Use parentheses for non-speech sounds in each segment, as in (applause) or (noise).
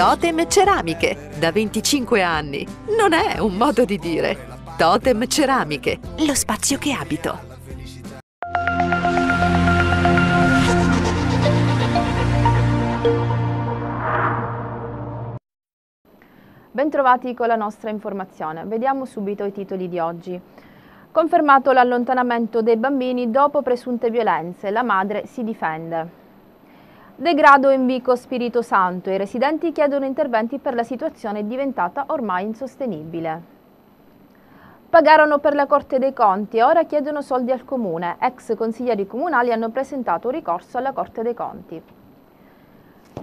Totem Ceramiche, da 25 anni. Non è un modo di dire. Totem Ceramiche, lo spazio che abito. Bentrovati con la nostra informazione. Vediamo subito i titoli di oggi. Confermato l'allontanamento dei bambini dopo presunte violenze, la madre si difende. Degrado in Vico Spirito Santo. I residenti chiedono interventi per la situazione diventata ormai insostenibile. Pagarono per la Corte dei Conti e ora chiedono soldi al Comune. Ex consiglieri comunali hanno presentato un ricorso alla Corte dei Conti.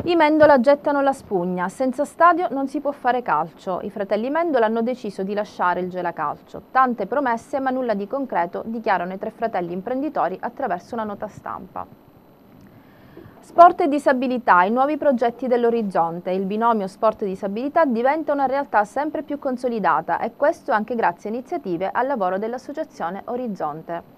I Mendola gettano la spugna. Senza stadio non si può fare calcio. I fratelli Mendola hanno deciso di lasciare il gelacalcio. Tante promesse ma nulla di concreto, dichiarano i tre fratelli imprenditori attraverso una nota stampa. Sport e disabilità, i nuovi progetti dell'orizzonte. Il binomio sport e disabilità diventa una realtà sempre più consolidata e questo anche grazie a iniziative al lavoro dell'associazione Orizzonte.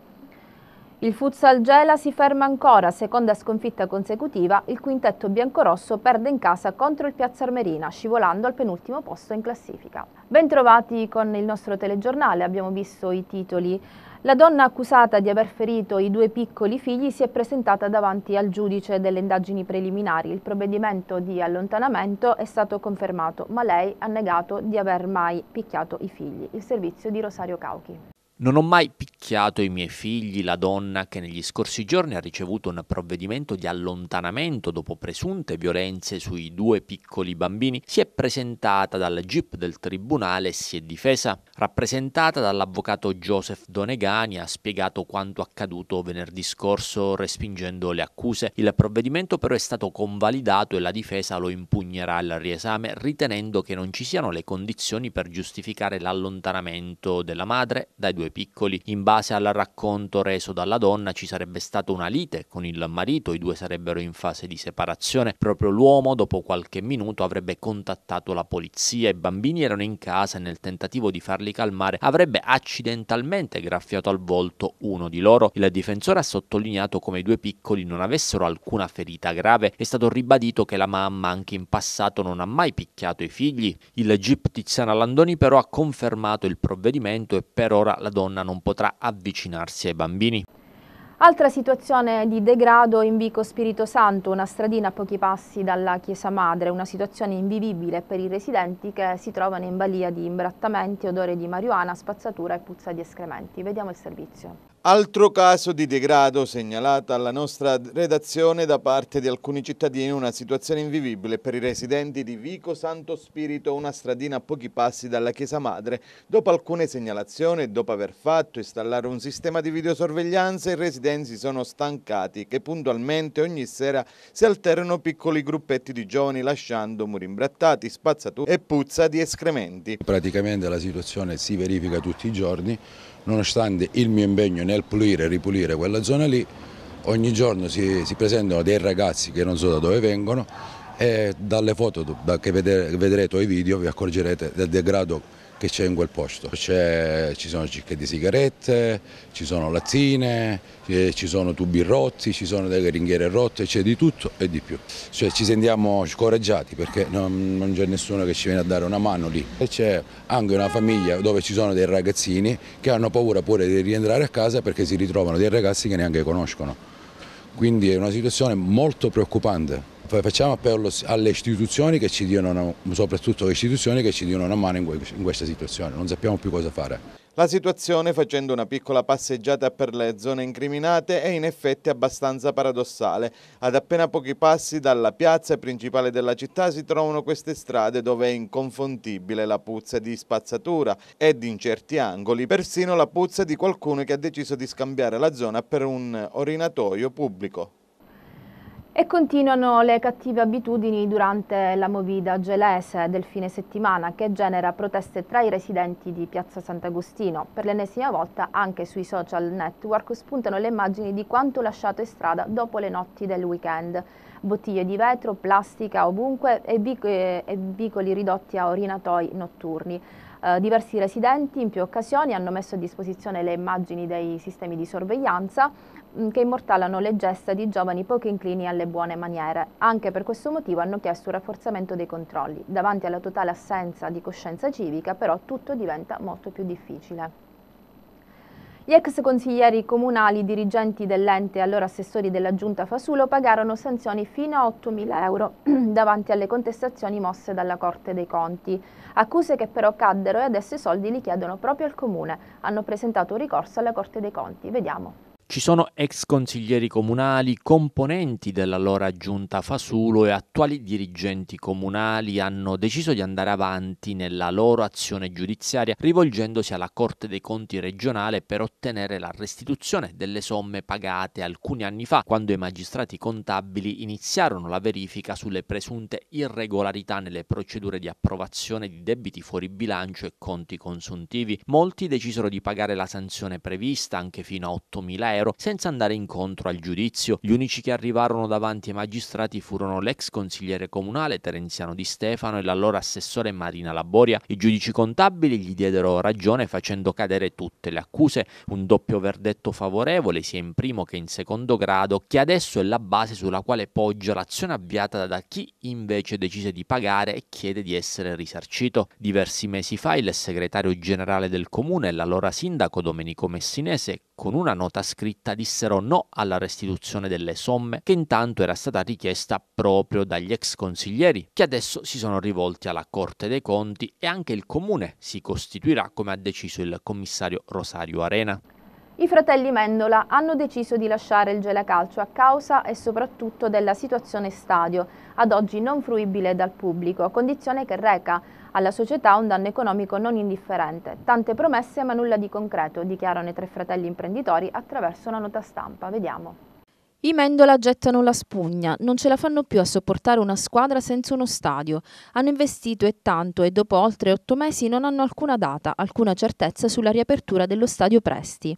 Il futsal Gela si ferma ancora, seconda sconfitta consecutiva, il quintetto biancorosso perde in casa contro il Piazza Armerina, scivolando al penultimo posto in classifica. Bentrovati con il nostro telegiornale, abbiamo visto i titoli la donna accusata di aver ferito i due piccoli figli si è presentata davanti al giudice delle indagini preliminari. Il provvedimento di allontanamento è stato confermato, ma lei ha negato di aver mai picchiato i figli. Il servizio di Rosario Cauchi. Non ho mai picchiato i miei figli, la donna che negli scorsi giorni ha ricevuto un provvedimento di allontanamento dopo presunte violenze sui due piccoli bambini, si è presentata dal GIP del tribunale e si è difesa. Rappresentata dall'avvocato Joseph Donegani ha spiegato quanto accaduto venerdì scorso respingendo le accuse. Il provvedimento però è stato convalidato e la difesa lo impugnerà al riesame ritenendo che non ci siano le condizioni per giustificare l'allontanamento della madre dai due due piccoli. In base al racconto reso dalla donna ci sarebbe stata una lite con il marito, i due sarebbero in fase di separazione. Proprio l'uomo dopo qualche minuto avrebbe contattato la polizia, i bambini erano in casa e nel tentativo di farli calmare avrebbe accidentalmente graffiato al volto uno di loro. Il difensore ha sottolineato come i due piccoli non avessero alcuna ferita grave. È stato ribadito che la mamma anche in passato non ha mai picchiato i figli. Il GIP Tiziana Landoni però ha confermato il provvedimento e per ora la donna donna non potrà avvicinarsi ai bambini. Altra situazione di degrado in Vico Spirito Santo, una stradina a pochi passi dalla Chiesa Madre, una situazione invivibile per i residenti che si trovano in balia di imbrattamenti, odore di marijuana, spazzatura e puzza di escrementi. Vediamo il servizio. Altro caso di degrado segnalata alla nostra redazione da parte di alcuni cittadini, una situazione invivibile per i residenti di Vico Santo Spirito, una stradina a pochi passi dalla Chiesa Madre. Dopo alcune segnalazioni e dopo aver fatto installare un sistema di videosorveglianza, i residenti sono stancati che puntualmente ogni sera si alternano piccoli gruppetti di giovani lasciando muri imbrattati, spazzatura e puzza di escrementi. Praticamente la situazione si verifica tutti i giorni, nonostante il mio impegno nel pulire e ripulire quella zona lì ogni giorno si, si, presentano dei ragazzi che non so da dove vengono e dalle foto che vedrete, vedrete o i video vi accorgerete del degrado che c'è in quel posto. ci sono cicche di sigarette, ci sono lattine, eh, ci sono tubi rotti, ci sono delle ringhiere rotte, c'è di tutto e di più. Cioè, ci sentiamo scoraggiati perché non, non c'è nessuno che ci viene a dare una mano lì. E c'è anche una famiglia dove ci sono dei ragazzini che hanno paura pure di rientrare a casa perché si ritrovano dei ragazzi che neanche conoscono. Quindi è una situazione molto preoccupante facciamo appello alle istituzioni che ci diano, una, soprattutto le istituzioni che ci diano una mano in questa situazione, non sappiamo più cosa fare. La situazione, facendo una piccola passeggiata per le zone incriminate, è in effetti abbastanza paradossale. Ad appena pochi passi dalla piazza principale della città si trovano queste strade dove è inconfondibile la puzza di spazzatura ed in certi angoli persino la puzza di qualcuno che ha deciso di scambiare la zona per un orinatoio pubblico. E continuano le cattive abitudini durante la movida gelese del fine settimana che genera proteste tra i residenti di Piazza Sant'Agostino. Per l'ennesima volta anche sui social network spuntano le immagini di quanto lasciato in strada dopo le notti del weekend. Bottiglie di vetro, plastica ovunque e, vicoli ridotti a orinatoi notturni. Eh, diversi residenti in più occasioni hanno messo a disposizione le immagini dei sistemi di sorveglianza Mm, che immortalano le gesta di giovani poco inclini alle buone maniere. Anche per questo motivo hanno chiesto un rafforzamento dei controlli. Davanti alla totale assenza di coscienza civica però tutto diventa molto più difficile. Gli ex consiglieri comunali, dirigenti dell'ente e allora assessori della giunta Fasulo pagarono sanzioni fino a 8.000 euro (clears throat) davanti alle contestazioni mosse dalla Corte dei Conti. Accuse che però caddero e adesso i soldi li chiedono proprio al Comune. Hanno presentato un ricorso alla Corte dei Conti. Vediamo. Ci sono ex consiglieri comunali, componenti dell'allora giunta Fasulo e attuali dirigenti comunali hanno deciso di andare avanti nella loro azione giudiziaria rivolgendosi alla Corte dei Conti regionale per ottenere la restituzione delle somme pagate alcuni anni fa quando i magistrati contabili iniziarono la verifica sulle presunte irregolarità nelle procedure di approvazione di debiti fuori bilancio e conti consuntivi. Molti decisero di pagare la sanzione prevista anche fino a 8.000 euro aereo senza andare incontro al giudizio. Gli unici che arrivarono davanti ai magistrati furono l'ex consigliere comunale Terenziano Di Stefano e l'allora assessore Marina Laboria. I giudici contabili gli diedero ragione facendo cadere tutte le accuse, un doppio verdetto favorevole sia in primo che in secondo grado, che adesso è la base sulla quale poggia l'azione avviata da chi invece decise di pagare e chiede di essere risarcito. Diversi mesi fa il segretario generale del comune e l'allora sindaco Domenico Messinese, con una nota scritta scritta dissero no alla restituzione delle somme che intanto era stata richiesta proprio dagli ex consiglieri, che adesso si sono rivolti alla Corte dei Conti e anche il Comune si costituirà come ha deciso il commissario Rosario Arena. I fratelli Mendola hanno deciso di lasciare il gelacalcio a causa e soprattutto della situazione stadio, ad oggi non fruibile dal pubblico, condizione che reca alla società un danno economico non indifferente. Tante promesse ma nulla di concreto, dichiarano i tre fratelli imprenditori attraverso una nota stampa. Vediamo. I Mendola gettano la spugna, non ce la fanno più a sopportare una squadra senza uno stadio. Hanno investito e tanto e dopo oltre otto mesi non hanno alcuna data, alcuna certezza sulla riapertura dello stadio Presti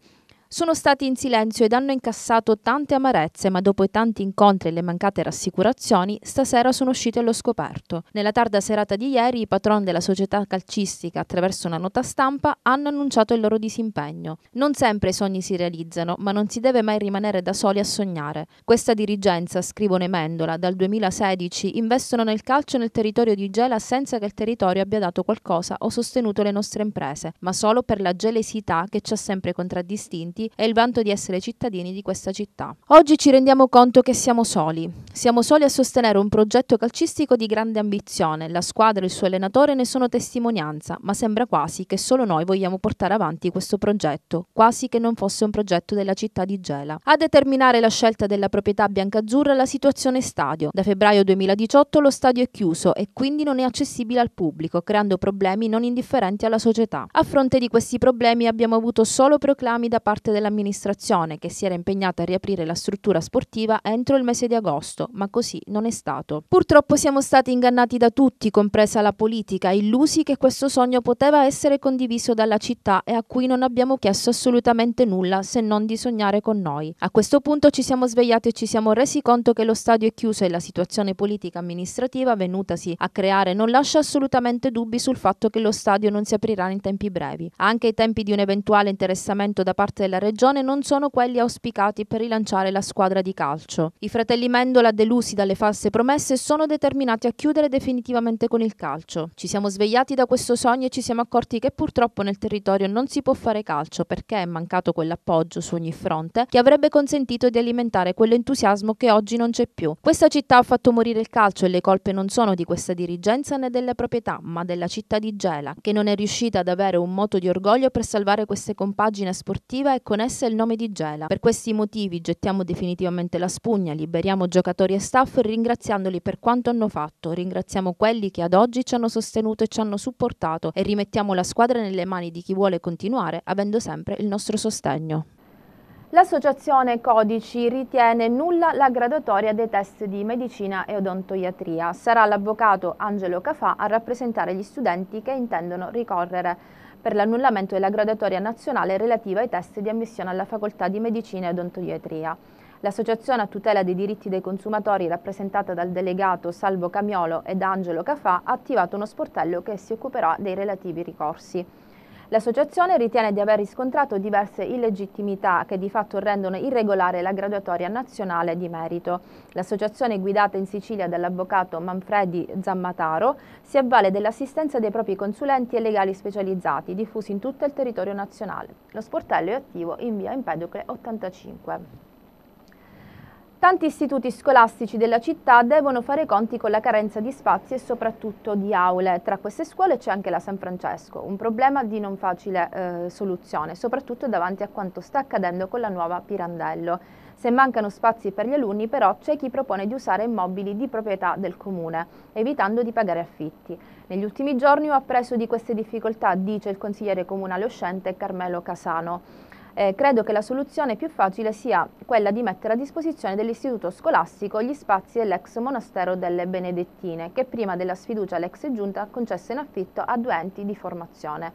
sono stati in silenzio ed hanno incassato tante amarezze, ma dopo i tanti incontri e le mancate rassicurazioni, stasera sono usciti allo scoperto. Nella tarda serata di ieri i patron della società calcistica, attraverso una nota stampa, hanno annunciato il loro disimpegno. Non sempre i sogni si realizzano, ma non si deve mai rimanere da soli a sognare. Questa dirigenza, scrivono Mendola, dal 2016 investono nel calcio nel territorio di Gela senza che il territorio abbia dato qualcosa o sostenuto le nostre imprese, ma solo per la gelesità che ci ha sempre contraddistinti meriti e il vanto di essere cittadini di questa città. Oggi ci rendiamo conto che siamo soli. Siamo soli a sostenere un progetto calcistico di grande ambizione. La squadra e il suo allenatore ne sono testimonianza, ma sembra quasi che solo noi vogliamo portare avanti questo progetto, quasi che non fosse un progetto della città di Gela. A determinare la scelta della proprietà biancazzurra la situazione stadio. Da febbraio 2018 lo stadio è chiuso e quindi non è accessibile al pubblico, creando problemi non indifferenti alla società. A fronte di questi problemi abbiamo avuto solo proclami da parte parte dell'amministrazione che si era impegnata a riaprire la struttura sportiva entro il mese di agosto, ma così non è stato. Purtroppo siamo stati ingannati da tutti, compresa la politica, illusi che questo sogno poteva essere condiviso dalla città e a cui non abbiamo chiesto assolutamente nulla se non di sognare con noi. A questo punto ci siamo svegliati e ci siamo resi conto che lo stadio è chiuso e la situazione politica amministrativa venutasi a creare non lascia assolutamente dubbi sul fatto che lo stadio non si aprirà in tempi brevi. Anche i tempi di un eventuale interessamento da parte della Regione non sono quelli auspicati per rilanciare la squadra di calcio. I fratelli Mendola, delusi dalle false promesse, sono determinati a chiudere definitivamente con il calcio. Ci siamo svegliati da questo sogno e ci siamo accorti che purtroppo nel territorio non si può fare calcio perché è mancato quell'appoggio su ogni fronte che avrebbe consentito di alimentare quell'entusiasmo che oggi non c'è più. Questa città ha fatto morire il calcio e le colpe non sono di questa dirigenza né delle proprietà, ma della città di Gela, che non è riuscita ad avere un moto di orgoglio per salvare queste compagine sportiva e con essa il nome di Gela. Per questi motivi gettiamo definitivamente la spugna, liberiamo giocatori e staff ringraziandoli per quanto hanno fatto, ringraziamo quelli che ad oggi ci hanno sostenuto e ci hanno supportato e rimettiamo la squadra nelle mani di chi vuole continuare avendo sempre il nostro sostegno. L'associazione Codici ritiene nulla la graduatoria dei test di medicina e odontoiatria. Sarà l'avvocato Angelo Cafà a rappresentare gli studenti che intendono ricorrere per l'annullamento della graduatoria nazionale relativa ai test di ammissione alla facoltà di medicina e odontoiatria. L'associazione a tutela dei diritti dei consumatori rappresentata dal delegato Salvo Camiolo ed Angelo Cafà ha attivato uno sportello che si occuperà dei relativi ricorsi. L'associazione ritiene di aver riscontrato diverse illegittimità che di fatto rendono irregolare la graduatoria nazionale di merito. L'associazione guidata in Sicilia dall'avvocato Manfredi Zammataro si avvale dell'assistenza dei propri consulenti e legali specializzati diffusi in tutto il territorio nazionale. Lo sportello è attivo in via Empedocle 85. Tanti istituti scolastici della città devono fare conti con la carenza di spazi e soprattutto di aule. Tra queste scuole c'è anche la San Francesco, un problema di non facile eh, soluzione, soprattutto davanti a quanto sta accadendo con la nuova Pirandello. Se mancano spazi per gli alunni però c'è chi propone di usare immobili di proprietà del comune, evitando di pagare affitti. Negli ultimi giorni ho appreso di queste difficoltà, dice il consigliere comunale uscente Carmelo Casano. Eh, credo che la soluzione più facile sia quella di mettere a disposizione dell'istituto scolastico gli spazi dell'ex monastero delle Benedettine, che prima della sfiducia all'ex giunta concesse in affitto a due enti di formazione.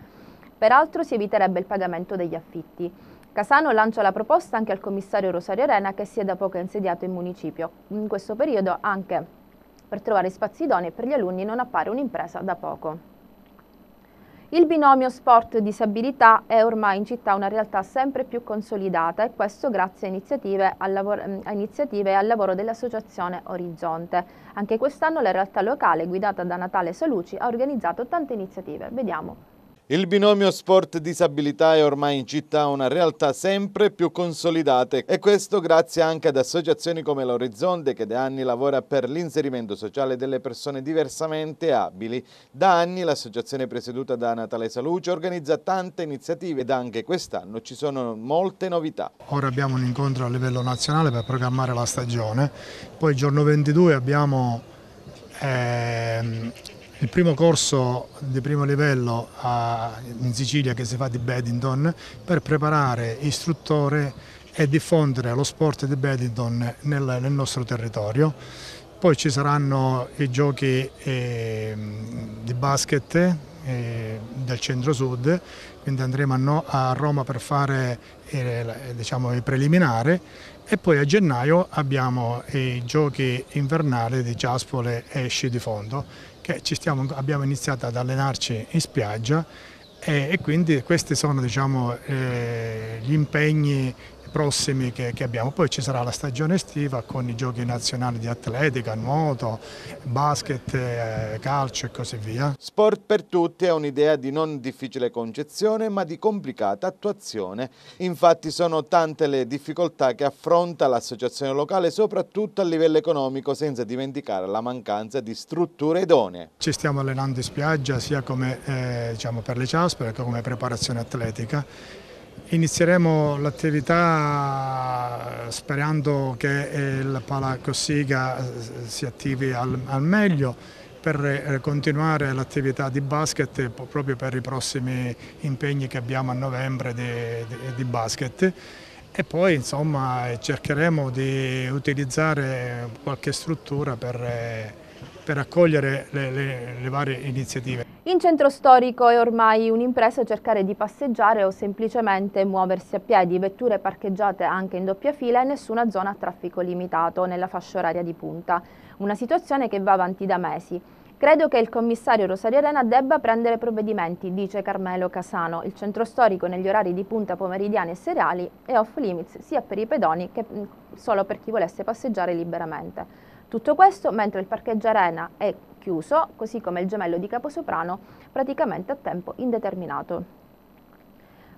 Peraltro si eviterebbe il pagamento degli affitti. Casano lancia la proposta anche al commissario Rosario Arena, che si è da poco insediato in municipio. In questo periodo anche per trovare spazi idonei per gli alunni non appare un'impresa da poco. Il binomio sport-disabilità è ormai in città una realtà sempre più consolidata e questo grazie a iniziative, al lavoro, mm, a iniziative e al lavoro dell'associazione Orizzonte. Anche quest'anno la realtà locale guidata da Natale Saluci ha organizzato tante iniziative. Vediamo il binomio sport-disabilità è ormai in città una realtà sempre più consolidata e questo grazie anche ad associazioni come l'Orizzonte che da anni lavora per l'inserimento sociale delle persone diversamente abili. Da anni l'associazione presieduta da Natale Saluce organizza tante iniziative ed anche quest'anno ci sono molte novità. Ora abbiamo un incontro a livello nazionale per programmare la stagione, poi il giorno 22 abbiamo... Ehm, il primo corso di primo livello in Sicilia che si fa di badminton per preparare istruttore e diffondere lo sport di badminton nel, nel nostro territorio. Poi ci saranno i giochi eh, di basket eh, del centro-sud, quindi andremo a, no, a, Roma per fare eh, diciamo, il preliminare e poi a gennaio abbiamo i giochi invernali di Ciaspole e Sci di Fondo che stiamo, abbiamo iniziato ad allenarci in spiaggia e, e quindi questi sono diciamo, eh, gli impegni prossimi che, che, abbiamo. Poi ci sarà la stagione estiva con i giochi nazionali di atletica, nuoto, basket, eh, calcio e così via. Sport per tutti è un'idea di non difficile concezione ma di complicata attuazione. Infatti sono tante le difficoltà che affronta l'associazione locale soprattutto a livello economico senza dimenticare la mancanza di strutture idonee. Ci stiamo allenando in spiaggia sia come, eh, diciamo, per le ciaspere che come preparazione atletica Inizieremo l'attività sperando che il Palacossiga eh, si attivi al, al meglio per eh, continuare l'attività di basket proprio per i prossimi impegni che abbiamo a novembre di, di, di basket e poi insomma cercheremo di utilizzare qualche struttura per eh, per accogliere le, le, le varie iniziative. In centro storico è ormai un'impresa cercare di passeggiare o semplicemente muoversi a piedi, vetture parcheggiate anche in doppia fila e nessuna zona a traffico limitato nella fascia oraria di punta, una situazione che va avanti da mesi. Credo che il commissario Rosario Arena debba prendere provvedimenti, dice Carmelo Casano. Il centro storico negli orari di punta pomeridiani e seriali è off limits sia per i pedoni che mm, solo per chi volesse passeggiare liberamente. Tutto questo mentre il parcheggio arena è chiuso, così come il gemello di Caposoprano, praticamente a tempo indeterminato.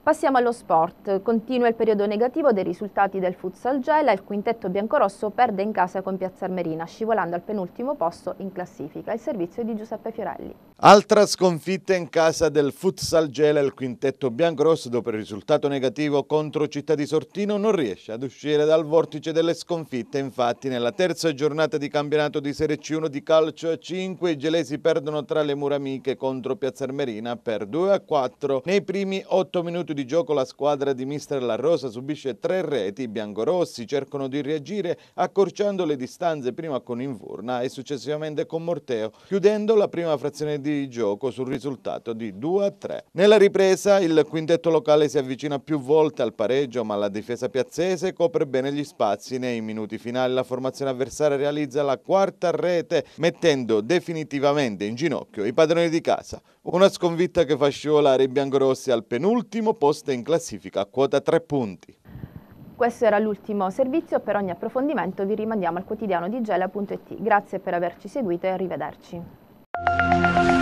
Passiamo allo sport. Continua il periodo negativo dei risultati del futsal gela. Il quintetto biancorosso perde in casa con Piazza Armerina, scivolando al penultimo posto in classifica. Il servizio di Giuseppe Fiorelli. Altra sconfitta in casa del futsal gela. Il quintetto biancorosso, dopo il risultato negativo contro Città di Sortino, non riesce ad uscire dal vortice delle sconfitte. Infatti, nella terza giornata di campionato di Serie C1 di calcio a 5, i gelesi perdono tra le mura amiche contro Piazza Armerina per 2 a 4 nei primi 8 minuti di di gioco la squadra di mister La Rosa subisce tre reti, i biancorossi cercano di reagire accorciando le distanze prima con Invurna e successivamente con Morteo, chiudendo la prima frazione di gioco sul risultato di 2 a 3. Nella ripresa il quintetto locale si avvicina più volte al pareggio ma la difesa piazzese copre bene gli spazi. Nei minuti finali la formazione avversaria realizza la quarta rete mettendo definitivamente in ginocchio i padroni di casa. Una sconfitta che fa scivolare i biancorossi al penultimo posto in classifica a quota 3 punti. Questo era l'ultimo servizio, per ogni approfondimento vi rimandiamo al quotidiano di gela.it. Grazie per averci seguito e arrivederci.